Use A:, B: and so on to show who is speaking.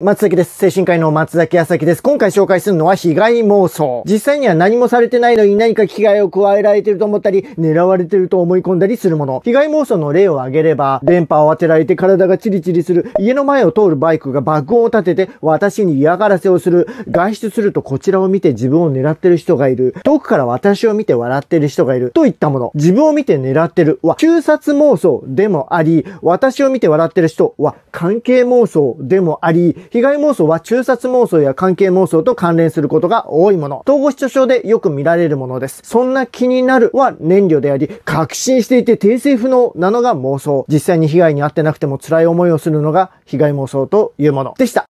A: 松崎です。精神科医の松崎康崎です。今回紹介するのは被害妄想。実際には何もされてないのに何か危害を加えられてると思ったり、狙われてると思い込んだりするもの。被害妄想の例を挙げれば、電波を当てられて体がチリチリする、家の前を通るバイクが爆音を立てて私に嫌がらせをする、外出するとこちらを見て自分を狙ってる人がいる、遠くから私を見て笑ってる人がいる、といったもの。自分を見て狙ってるは、中殺妄想でもあり、私を見て笑ってる人は、関係妄想でもあり、被害妄想は中殺妄想や関係妄想と関連することが多いもの。統合失調症でよく見られるものです。そんな気になるは燃料であり、確信していて訂正不能なのが妄想。実際に被害に遭ってなくても辛い思いをするのが被害妄想というものでした。